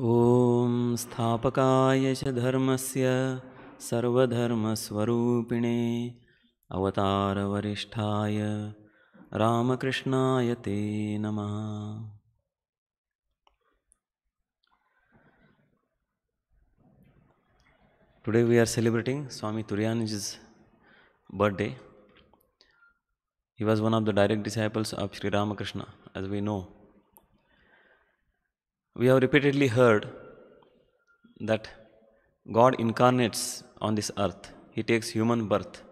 ॐ स्थापकाय च धर्मस्य सर्वधर्मस्वरूपिणे अवतारवरिष्ठाय रामकृष्णाय ते नमः today we are celebrating Swami Turiyanji's birthday. He was one of the direct disciples of Sri Ramakrishna, as we know. We have repeatedly heard that God incarnates on this earth, He takes human birth.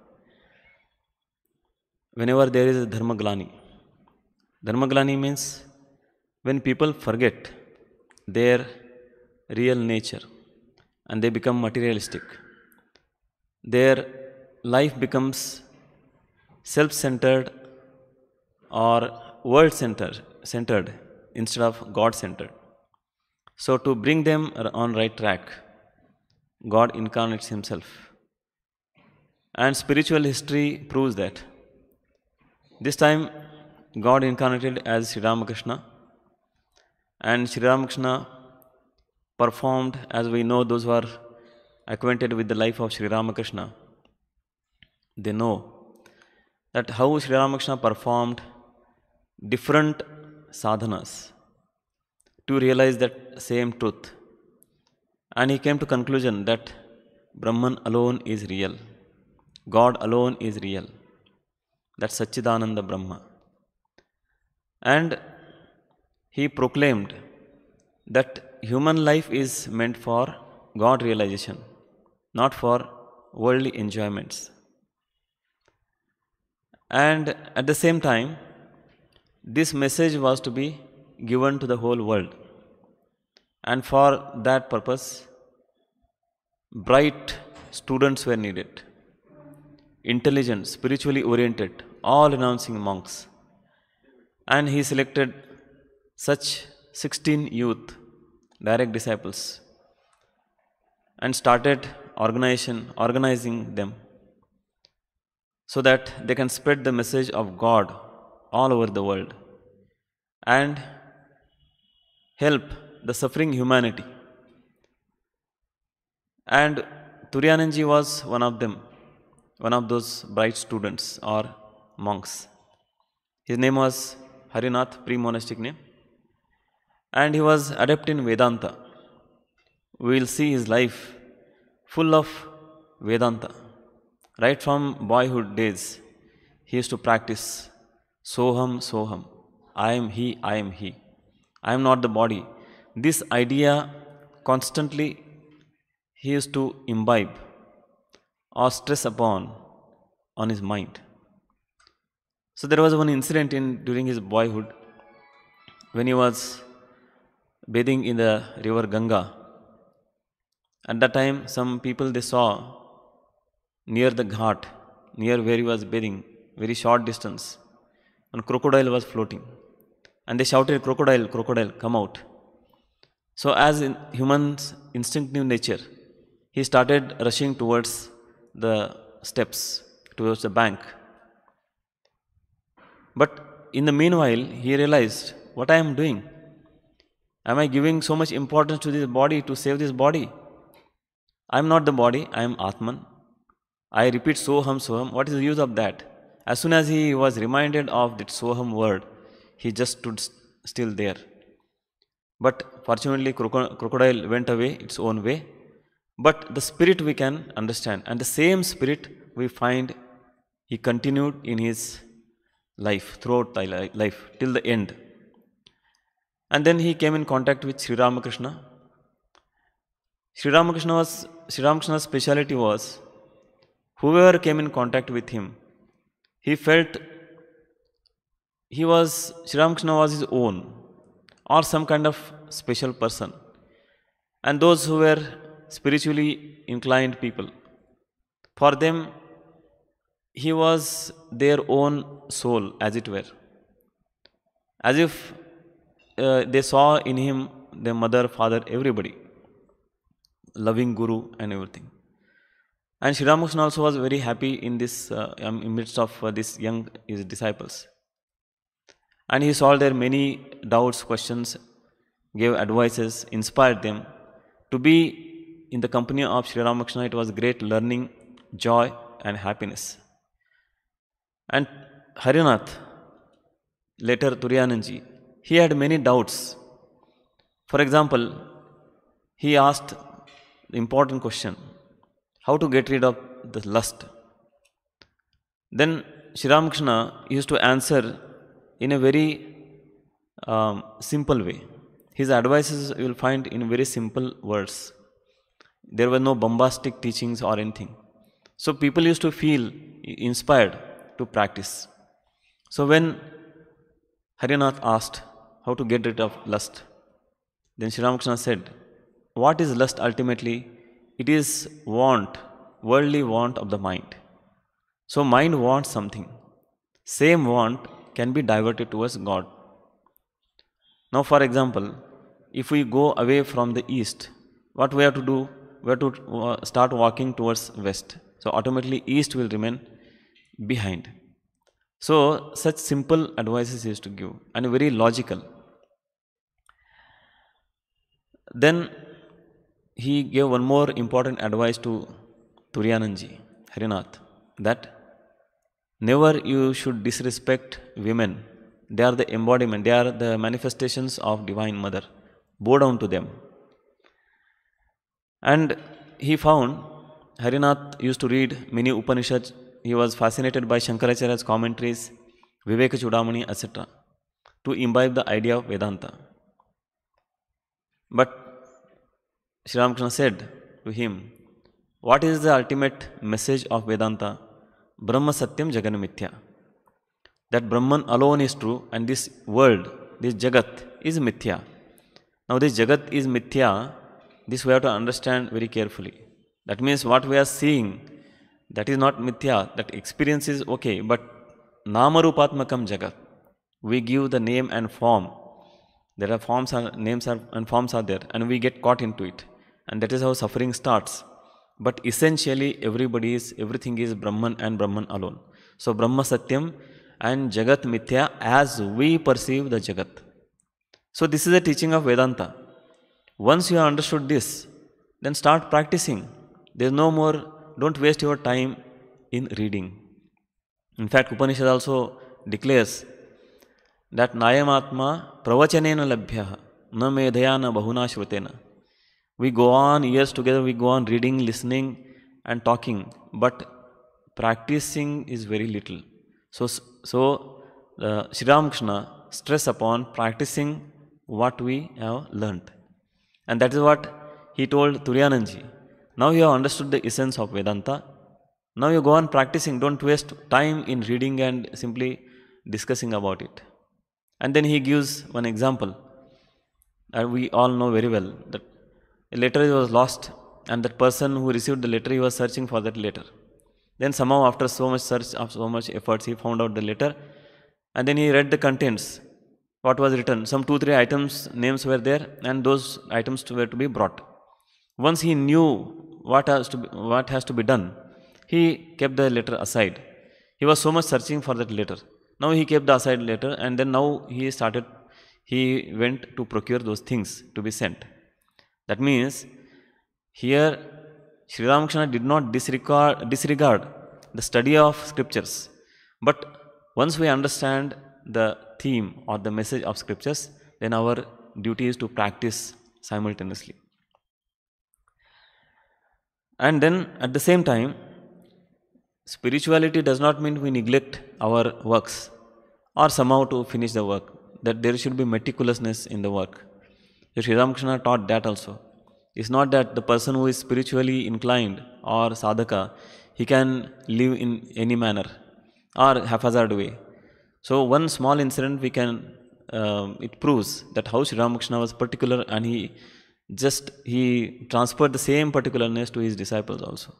Whenever there is a Dharmaglani, Dharmaglani means when people forget their real nature and they become materialistic. Their life becomes self centered or world centered, centered instead of God centered. So, to bring them on right track, God incarnates Himself. And spiritual history proves that. This time, God incarnated as Sri Ramakrishna, and Sri Ramakrishna performed, as we know, those who are acquainted with the life of Sri Ramakrishna, they know that how Sri Ramakrishna performed different sadhanas to realize that same truth. And he came to conclusion that Brahman alone is real. God alone is real. that Satchidananda Brahma. And he proclaimed that human life is meant for God realization, not for worldly enjoyments. And at the same time, this message was to be given to the whole world and for that purpose bright students were needed intelligent spiritually oriented all renouncing monks and he selected such 16 youth direct disciples and started organization organizing them so that they can spread the message of god all over the world and help the suffering humanity. And Turyananji was one of them, one of those bright students or monks. His name was Harinath, pre-monastic name. And he was adept in Vedanta. We will see his life full of Vedanta. Right from boyhood days, he used to practice Soham, Soham. I am he, I am he. I am not the body, this idea constantly he used to imbibe or stress upon on his mind. So there was one incident in during his boyhood when he was bathing in the river Ganga. At that time, some people they saw near the ghat, near where he was bathing, very short distance, one crocodile was floating. And they shouted, Crocodile, crocodile, come out. So, as in human's instinctive nature, he started rushing towards the steps, towards the bank. But in the meanwhile, he realized what I am doing. Am I giving so much importance to this body to save this body? I am not the body, I am Atman. I repeat Soham Soham. What is the use of that? As soon as he was reminded of that Soham word, he just stood still there. But Fortunately, crocodile went away its own way. But the spirit we can understand, and the same spirit we find he continued in his life, throughout thy life, till the end. And then he came in contact with Sri Ramakrishna. Sri Ramakrishna was, Sri Ramakrishna's speciality was, whoever came in contact with him, he felt he was, Sri Ramakrishna was his own, or some kind of special person and those who were spiritually inclined people. For them, he was their own soul, as it were. As if uh, they saw in him their mother, father, everybody, loving Guru and everything. And Sri Ramakrishna also was very happy in this, uh, um, in midst of uh, this young his disciples. And he solved their many doubts, questions, gave advices, inspired them. To be in the company of Sri Ramakrishna, it was great learning, joy, and happiness. And Harinath, later Turiyananji, he had many doubts. For example, he asked the important question how to get rid of the lust. Then Sri Ramakrishna used to answer in a very um, simple way. His advices you will find in very simple words. There were no bombastic teachings or anything. So people used to feel inspired to practice. So when Harinath asked how to get rid of lust, then Sri Ramakrishna said, What is lust ultimately? It is want, worldly want of the mind. So mind wants something. Same want can be diverted towards God. Now, for example, if we go away from the east, what we have to do? We have to uh, start walking towards west. So, automatically east will remain behind. So, such simple advices is to give and very logical. Then he gave one more important advice to Turyananji, Harinath, that never you should disrespect women they are the embodiment, they are the manifestations of Divine Mother. Bow down to them. And he found Harinath used to read many Upanishads. He was fascinated by Shankaracharya's commentaries, Viveka Chudamani, etc., to imbibe the idea of Vedanta. But Sri Ramakrishna said to him, What is the ultimate message of Vedanta? Brahma Satyam Jagan Mithya that Brahman alone is true and this world, this Jagat is mithya. Now, this Jagat is mithya, this we have to understand very carefully. That means what we are seeing, that is not mithya, that experience is okay, but Namarupatmakam Jagat. We give the name and form. There are forms and names are, and forms are there, and we get caught into it. And that is how suffering starts. But essentially, everybody is, everything is Brahman and Brahman alone. So, Brahma Satyam and Jagat Mithya as we perceive the Jagat. So, this is a teaching of Vedanta. Once you have understood this, then start practicing. There is no more, don't waste your time in reading. In fact, Upanishad also declares that Nayamatma pravachanena labhya na medhaya na bahuna shrutena. We go on years together, we go on reading, listening, and talking, but practicing is very little. So so uh, Sri Ramakrishna stress upon practicing what we have learnt. And that is what he told Turyananji. Now you have understood the essence of Vedanta. Now you go on practicing, don't waste time in reading and simply discussing about it. And then he gives one example that uh, we all know very well that a letter was lost and that person who received the letter he was searching for that letter then somehow after so much search, of so much efforts, he found out the letter and then he read the contents, what was written. Some two, three items, names were there and those items were to be brought. Once he knew what has to be, what has to be done, he kept the letter aside. He was so much searching for that letter. Now he kept the aside letter and then now he started, he went to procure those things to be sent. That means here Sri Ramakrishna did not disregard, disregard the study of scriptures. But once we understand the theme or the message of scriptures, then our duty is to practice simultaneously. And then at the same time, spirituality does not mean we neglect our works or somehow to finish the work, that there should be meticulousness in the work. So Sri Ramakrishna taught that also it's not that the person who is spiritually inclined or sadhaka, he can live in any manner or haphazard way. So one small incident we can um, it proves that how Sri Ramakrishna was particular and he just he transferred the same particularness to his disciples also.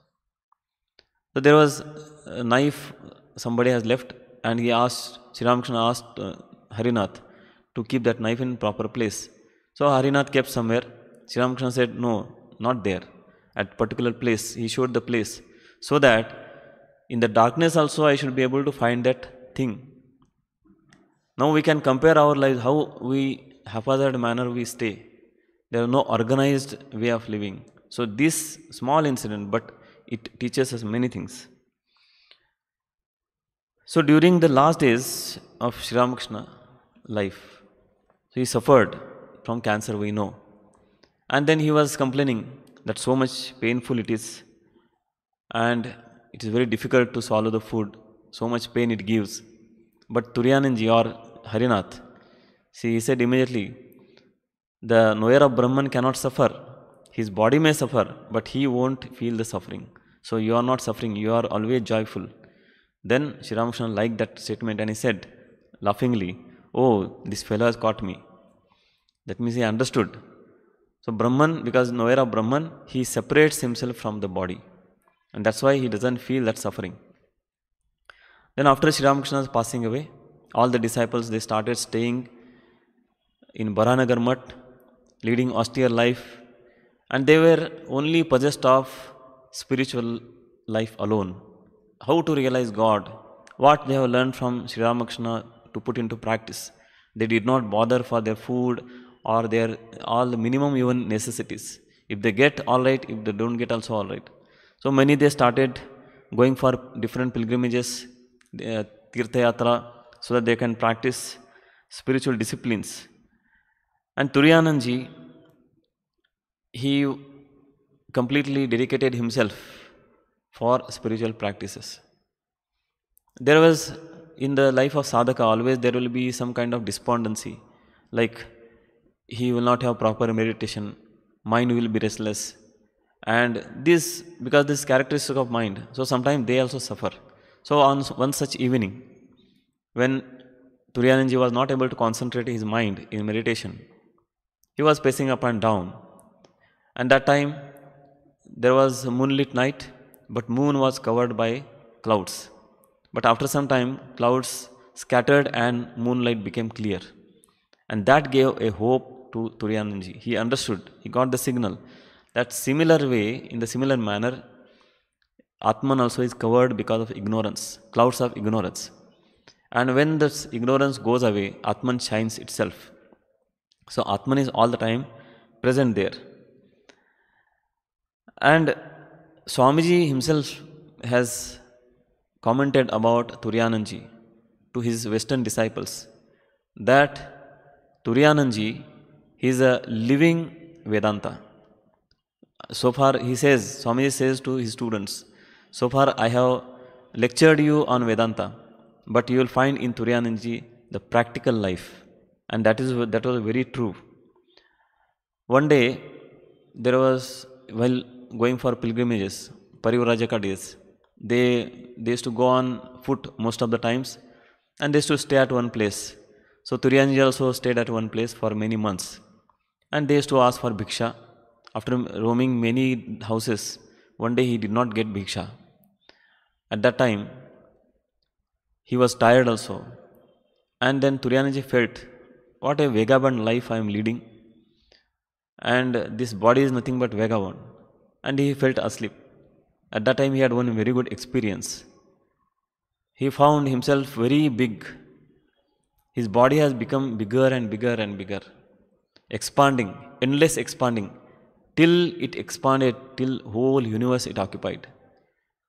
So there was a knife somebody has left and he asked Sri Ramakrishna asked uh, Harinath to keep that knife in proper place. So Harinath kept somewhere Sri Ramakrishna said, No, not there. At particular place, he showed the place. So that in the darkness also I should be able to find that thing. Now we can compare our lives, how we haphazard manner we stay. There is no organized way of living. So this small incident, but it teaches us many things. So during the last days of Sri Ramakrishna life, he suffered from cancer, we know. And then he was complaining that so much painful it is, and it is very difficult to swallow the food, so much pain it gives. But Turyananji or Harinath, see, he said immediately, the knower of Brahman cannot suffer. His body may suffer, but he won't feel the suffering. So you are not suffering, you are always joyful. Then Sri Ramakrishna liked that statement and he said, laughingly, Oh, this fellow has caught me. That means he understood so Brahman, because he's of Brahman, he separates himself from the body. And that's why he doesn't feel that suffering. Then after Sri Ramakrishna's passing away, all the disciples, they started staying in Baranagar Mutt, leading austere life. And they were only possessed of spiritual life alone. How to realize God, what they have learned from Sri Ramakrishna to put into practice. They did not bother for their food or their all the minimum even necessities. If they get, all right. If they don't get, also all right. So many they started going for different pilgrimages, uh, Tirtha Yatra, so that they can practice spiritual disciplines. And Turiyananji, he completely dedicated himself for spiritual practices. There was in the life of sadhaka always there will be some kind of despondency like he will not have proper meditation, mind will be restless. And this, because this characteristic of mind, so sometimes they also suffer. So on one such evening, when Turiyananji was not able to concentrate his mind in meditation, he was pacing up and down. And that time, there was a moonlit night, but moon was covered by clouds. But after some time, clouds scattered and moonlight became clear. And that gave a hope to Turiyananji. He understood, he got the signal. That similar way, in the similar manner, Atman also is covered because of ignorance, clouds of ignorance. And when this ignorance goes away, Atman shines itself. So Atman is all the time present there. And Swamiji himself has commented about Turiyananji to his Western disciples that Turiyananji he is a living Vedanta. So far, he says, Swami says to his students, So far, I have lectured you on Vedanta, but you will find in Turiyananji the practical life. And that is that was very true. One day, there was, while going for pilgrimages, Parivurajaka days, they, they used to go on foot most of the times and they used to stay at one place. So Turiyanji also stayed at one place for many months. And they used to ask for bhiksha. After roaming many houses, one day he did not get bhiksha. At that time, he was tired also. And then Turyanaji felt, what a vagabond life I am leading. And this body is nothing but vagabond. And he felt asleep. At that time, he had one very good experience. He found himself very big. His body has become bigger and bigger and bigger expanding, endless expanding, till it expanded, till whole universe it occupied.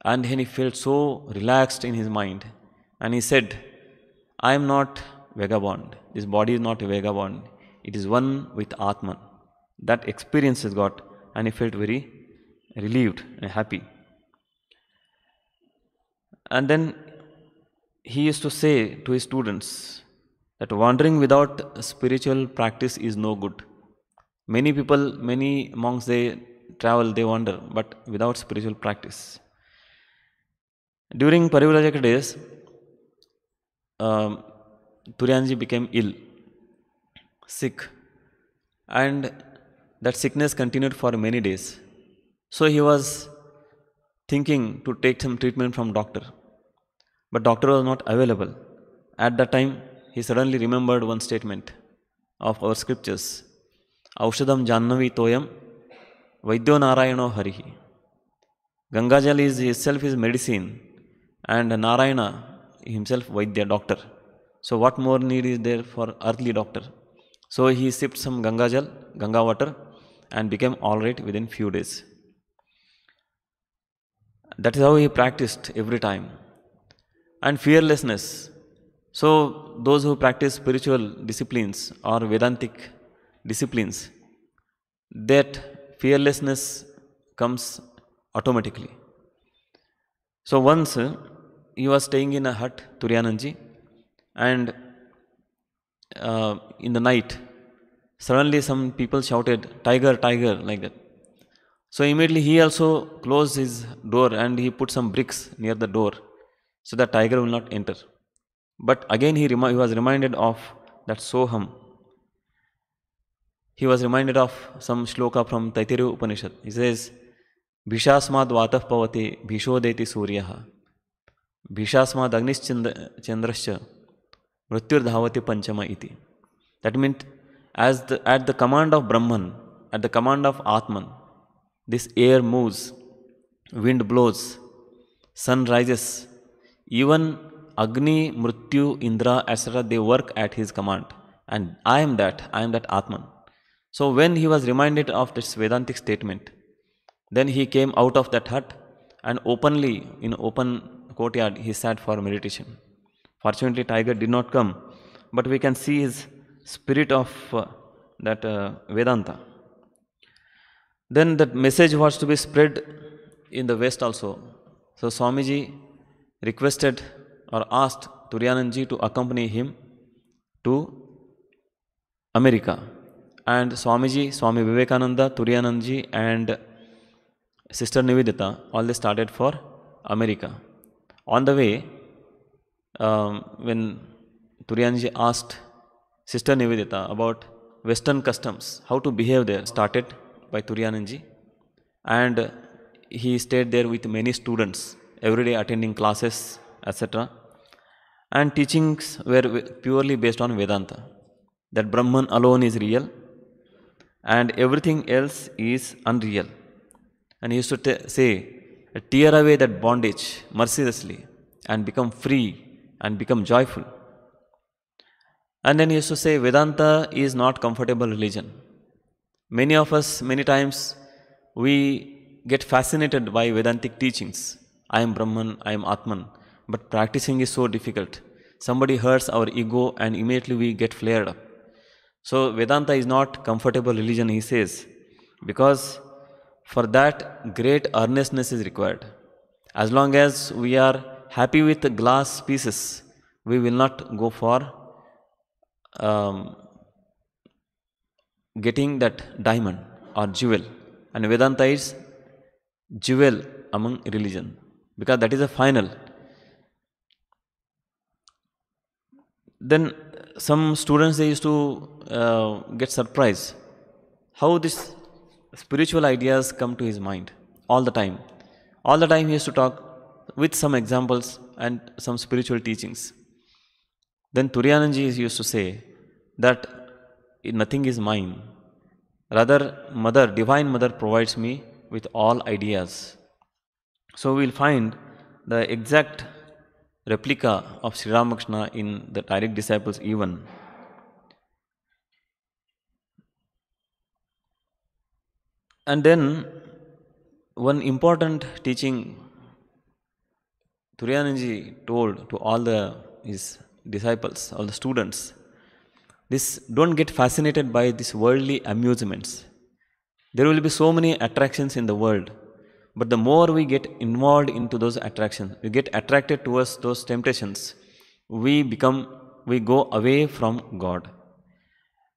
And then he felt so relaxed in his mind. And he said, I am not vagabond. This body is not a vagabond. It is one with Atman. That experience he got, and he felt very relieved and happy. And then he used to say to his students, that wandering without spiritual practice is no good. Many people, many monks, they travel, they wander, but without spiritual practice. During Parivrajak days, um, Turyanji became ill, sick, and that sickness continued for many days. So he was thinking to take some treatment from doctor, but doctor was not available. At that time, he suddenly remembered one statement of our scriptures Aushadam Jannavi Toyam Vaidyo Narayano Harihi. Gangajal is itself is medicine and Narayana himself Vaidya doctor. So what more need is there for earthly doctor? So he sipped some Gangajal, Ganga water and became alright within few days. That is how he practiced every time. And fearlessness so, those who practice spiritual disciplines or Vedantic disciplines, that fearlessness comes automatically. So, once he was staying in a hut, Turyananji, and uh, in the night, suddenly some people shouted, Tiger, Tiger, like that. So, immediately he also closed his door and he put some bricks near the door so the tiger will not enter. But again, he, rem- he was reminded of that Soham. He was reminded of some shloka from Taitiru Upanishad. He says, Bhishasmad vatah pavati bhishodeti suryaha. Bhishasmad agnischandrascha mrityurdhavati panchama iti. That means, as the, at the command of Brahman, at the command of Atman, this air moves, wind blows, sun rises, even Agni, Mrityu, Indra, etc., they work at his command. And I am that, I am that Atman. So when he was reminded of this Vedantic statement, then he came out of that hut and openly, in open courtyard, he sat for meditation. Fortunately, Tiger did not come, but we can see his spirit of uh, that uh, Vedanta. Then that message was to be spread in the West also. So Swamiji requested or asked Turyananji to accompany him to America. And Swamiji, Swami Vivekananda, Turyananji, and Sister Nivedita, all they started for America. On the way, um, when Turyanji asked Sister Nivedita about Western customs, how to behave there, started by Turyananji. And he stayed there with many students, every day attending classes, etc and teachings were purely based on Vedanta that Brahman alone is real and everything else is unreal. And he used to t- say, Tear away that bondage mercilessly and become free and become joyful. And then he used to say, Vedanta is not comfortable religion. Many of us, many times, we get fascinated by Vedantic teachings. I am Brahman, I am Atman but practicing is so difficult. Somebody hurts our ego and immediately we get flared up. So Vedanta is not comfortable religion, he says, because for that great earnestness is required. As long as we are happy with glass pieces, we will not go for um, getting that diamond or jewel. And Vedanta is jewel among religion because that is the final. then some students they used to uh, get surprised how this spiritual ideas come to his mind all the time all the time he used to talk with some examples and some spiritual teachings then Turiyananji used to say that nothing is mine rather mother divine mother provides me with all ideas so we'll find the exact replica of Sri Ramakrishna in the direct disciples even. And then one important teaching Turiyananji told to all the his disciples, all the students, this don't get fascinated by these worldly amusements. There will be so many attractions in the world but the more we get involved into those attractions, we get attracted towards those temptations, we become, we go away from God.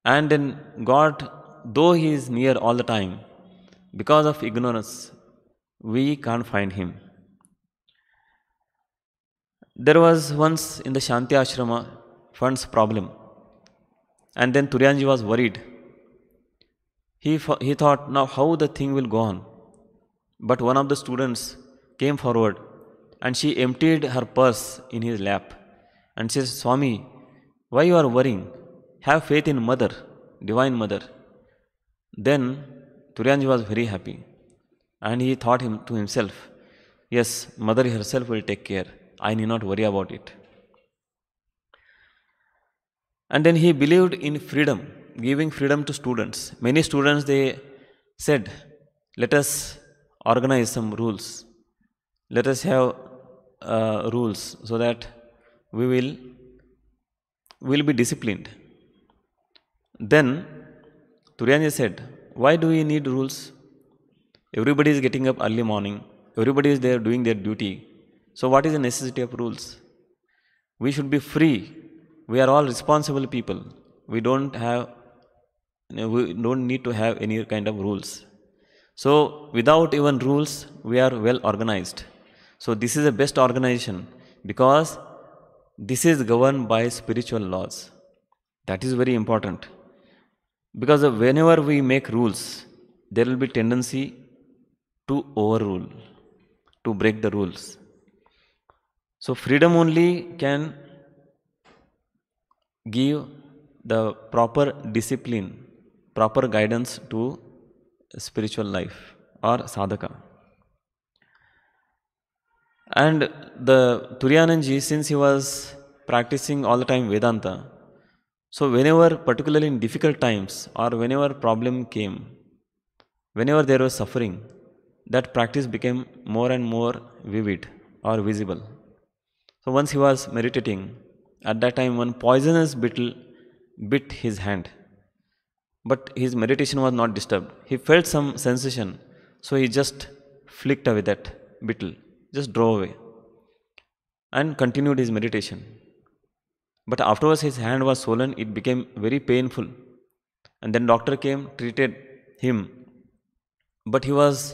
And then God, though He is near all the time, because of ignorance, we can't find Him. There was once in the Shanti Ashrama funds problem, and then Turyanji was worried. He, he thought, now how the thing will go on? But one of the students came forward and she emptied her purse in his lap and says, Swami, why you are worrying? Have faith in mother, divine mother. Then Turyanji was very happy and he thought him to himself, Yes, mother herself will take care. I need not worry about it. And then he believed in freedom, giving freedom to students. Many students they said, Let us organize some rules. Let us have uh, rules so that we will will be disciplined. Then Turiyanji said, "Why do we need rules? Everybody is getting up early morning. Everybody is there doing their duty. So what is the necessity of rules? We should be free. We are all responsible people. We don't have." We don't need to have any kind of rules. So without even rules, we are well organized. So this is the best organization because this is governed by spiritual laws. That is very important. Because whenever we make rules, there will be tendency to overrule, to break the rules. So freedom only can give the proper discipline, proper guidance to spiritual life or sadhaka. And the Turyananji, since he was practicing all the time Vedanta, so whenever, particularly in difficult times or whenever problem came, whenever there was suffering, that practice became more and more vivid or visible. So once he was meditating, at that time one poisonous beetle bit his hand but his meditation was not disturbed. He felt some sensation, so he just flicked away that beetle, just drove away, and continued his meditation. But afterwards, his hand was swollen; it became very painful, and then doctor came, treated him, but he was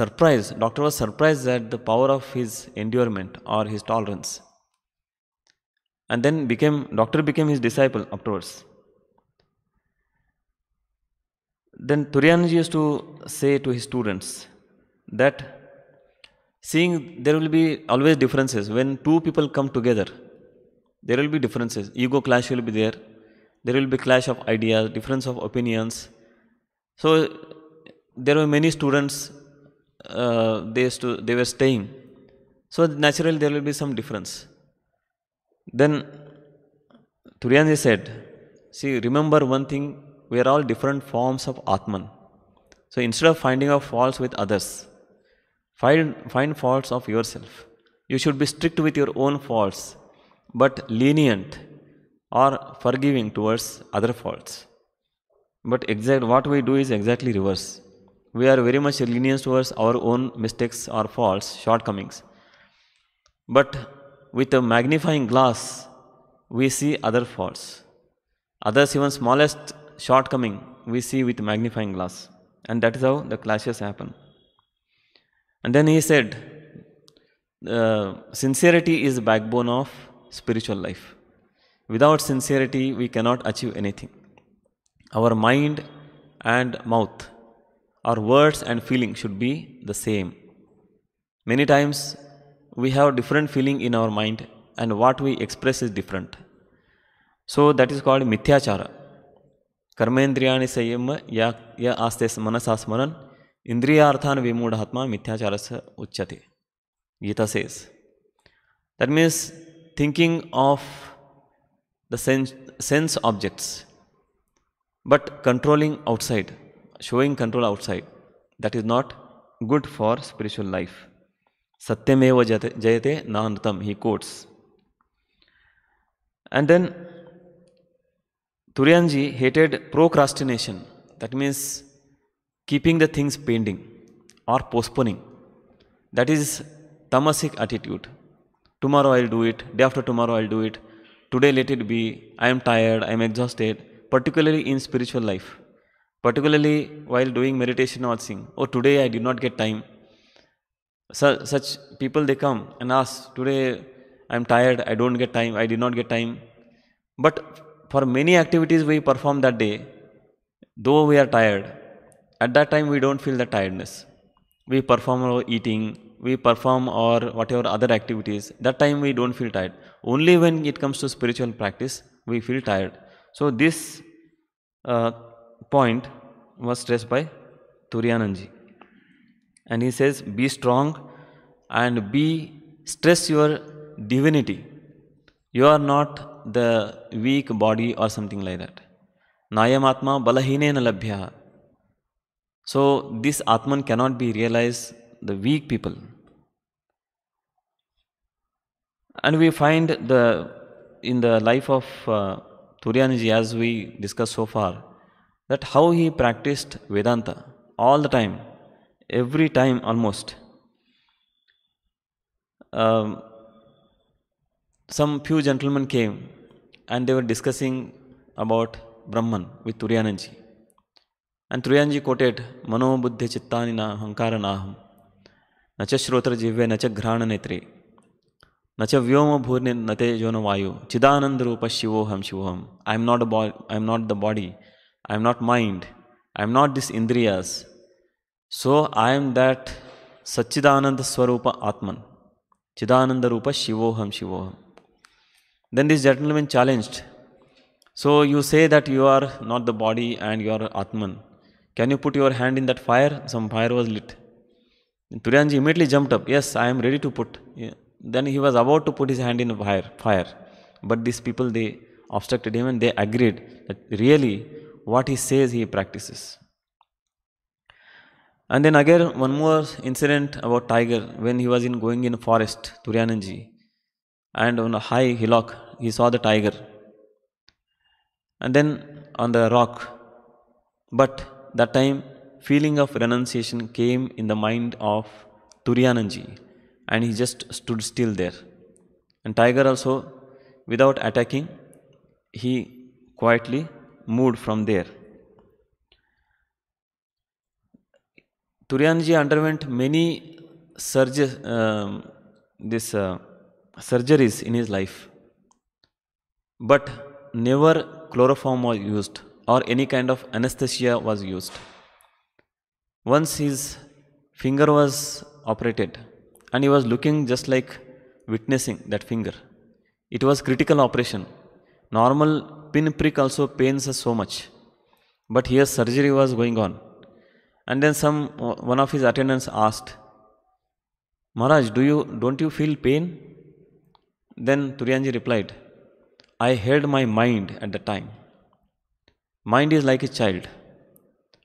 surprised. Doctor was surprised at the power of his endurement or his tolerance, and then became doctor became his disciple afterwards. Then Turyanji used to say to his students that seeing there will be always differences when two people come together there will be differences ego clash will be there there will be clash of ideas difference of opinions so there were many students uh, they, to they were staying so naturally there will be some difference then Turyanji said see remember one thing we are all different forms of Atman. So instead of finding out faults with others, find, find faults of yourself. You should be strict with your own faults, but lenient or forgiving towards other faults. But exact what we do is exactly reverse. We are very much lenient towards our own mistakes or faults, shortcomings. But with a magnifying glass, we see other faults. Others, even smallest shortcoming we see with magnifying glass and that is how the clashes happen and then he said uh, sincerity is backbone of spiritual life without sincerity we cannot achieve anything our mind and mouth our words and feeling should be the same many times we have different feeling in our mind and what we express is different so that is called mithyachara कर्मेन्द्रिया संयम या य आस्ते मनसा स्मरन् इंद्रिया विमूढ़ात्मा मिथ्याचार से उच्यते Gita says that means thinking of the sense objects but controlling outside showing control outside that is not good for spiritual life सत्यमेव जयते जयते नानृतम he quotes and then Turyanji hated procrastination, that means keeping the things pending or postponing. That is tamasic attitude. Tomorrow I'll do it, day after tomorrow I'll do it, today let it be, I am tired, I am exhausted, particularly in spiritual life. Particularly while doing meditation or sing, oh today I did not get time. So, such people they come and ask, today I am tired, I don't get time, I did not get time. But for many activities we perform that day, though we are tired, at that time we don't feel the tiredness. We perform our eating, we perform our whatever other activities, that time we don't feel tired. Only when it comes to spiritual practice, we feel tired. So, this uh, point was stressed by Turiyananji. And he says, Be strong and be stress your divinity. You are not the weak body or something like that. Nayamatma balahine Nalabhya. So this Atman cannot be realized the weak people. And we find the in the life of uh, Turyanji as we discussed so far that how he practiced Vedanta all the time, every time almost. Um, some few gentlemen came and they were discussing about Brahman with Turiyananji. And Turiyanji quoted Mano Buddhi Chittani na Hankara Naham Nacha Shrotra Jivve Nacha Ghrana Netri Nacha Vyoma Bhurni Nate Jona Vayu Chidanand Rupa Shivoham Shivoham I am not a body I am not the body I am not mind I am not this Indriyas so I am that Sachidananda Swarupa Atman Chidananda Rupa Shivoham Shivoham then this gentleman challenged. So you say that you are not the body and you are Atman. Can you put your hand in that fire? Some fire was lit. Turyanji immediately jumped up. Yes, I am ready to put. Then he was about to put his hand in fire. Fire. But these people they obstructed him and they agreed that really what he says he practices. And then again one more incident about tiger when he was in going in forest Turyananji and on a high hillock he saw the tiger and then on the rock but that time feeling of renunciation came in the mind of Turyananji and he just stood still there and tiger also without attacking he quietly moved from there Turyanji underwent many surges um, this uh, surgeries in his life, but never chloroform was used or any kind of anesthesia was used. Once his finger was operated and he was looking just like witnessing that finger. It was critical operation. Normal pinprick also pains us so much. But here surgery was going on. And then some one of his attendants asked, Maharaj, do you don't you feel pain? Then Turyanji replied, I held my mind at the time. Mind is like a child.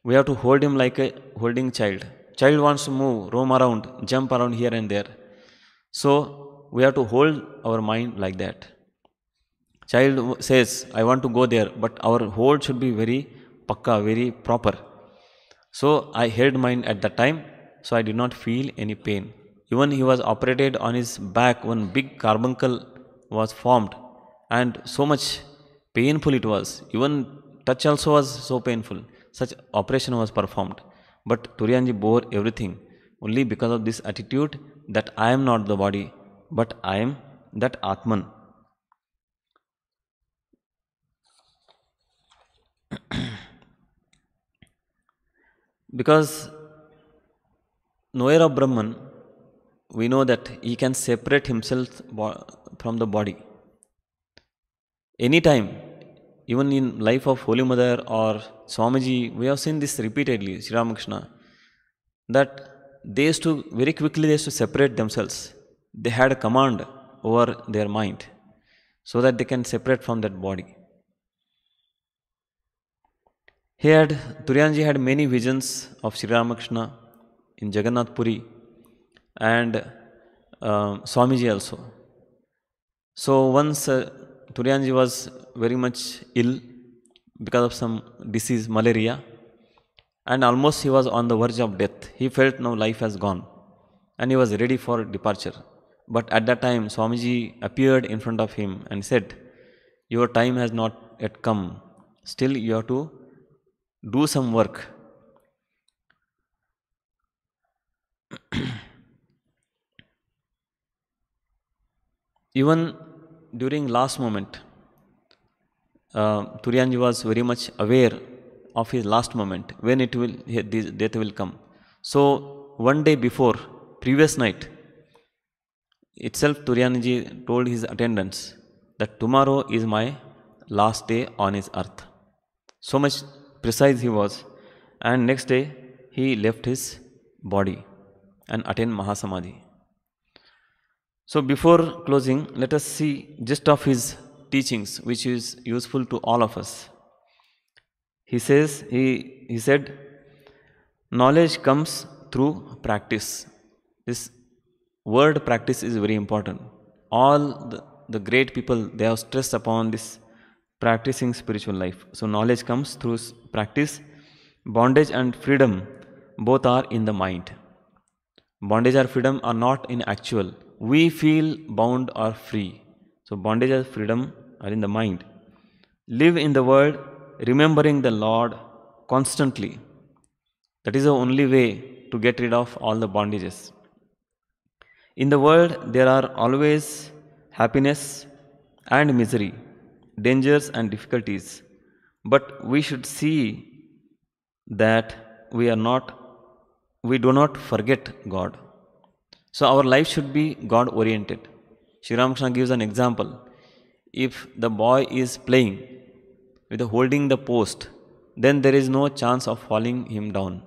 We have to hold him like a holding child. Child wants to move, roam around, jump around here and there. So we have to hold our mind like that. Child says, I want to go there, but our hold should be very pakka, very proper. So I held mine at the time, so I did not feel any pain. Even he was operated on his back, one big carbuncle was formed, and so much painful it was. Even touch also was so painful. Such operation was performed. But Turiyanji bore everything only because of this attitude that I am not the body, but I am that Atman. because knower of Brahman we know that he can separate himself from the body. Anytime, even in life of Holy Mother or Swamiji, we have seen this repeatedly, Sri Ramakrishna, that they used to, very quickly they used to separate themselves. They had a command over their mind so that they can separate from that body. He had, Turyanji had many visions of Sri Ramakrishna in Jagannath Puri and um, Swamiji also. So once uh, Turianji was very much ill because of some disease, malaria, and almost he was on the verge of death. He felt now life has gone and he was ready for departure. But at that time, Swamiji appeared in front of him and said, Your time has not yet come. Still, you have to do some work. Even during last moment, uh, Turyanji was very much aware of his last moment when it will his death will come. So one day before, previous night itself, Turyanji told his attendants that tomorrow is my last day on his earth. So much precise he was, and next day he left his body and attained Mahasamadhi. So before closing, let us see gist of his teachings, which is useful to all of us. He says, he, he said, knowledge comes through practice. This word practice is very important. All the, the great people, they have stressed upon this practicing spiritual life. So knowledge comes through practice. Bondage and freedom both are in the mind. Bondage or freedom are not in actual we feel bound or free. So, bondage and freedom are in the mind. Live in the world, remembering the Lord constantly. That is the only way to get rid of all the bondages. In the world, there are always happiness and misery, dangers and difficulties. But we should see that we are not, we do not forget God. So our life should be God oriented. Sri Ramakrishna gives an example. If the boy is playing with holding the post, then there is no chance of falling him down.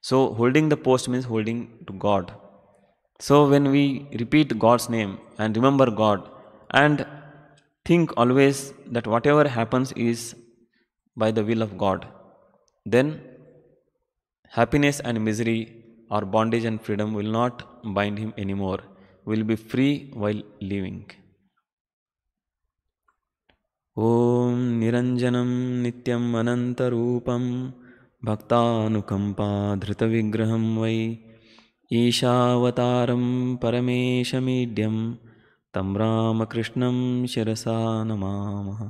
So holding the post means holding to God. So when we repeat God's name and remember God and think always that whatever happens is by the will of God, then happiness and misery or bondage and freedom will not bind him anymore, will be free while living. ॐ निरञ्जनं नित्यम् अनन्तरूपं भक्तानुकम्पाधृतविग्रहं वै ईशावतारं परमेशमीड्यं तं रामकृष्णं शिरसा नमामः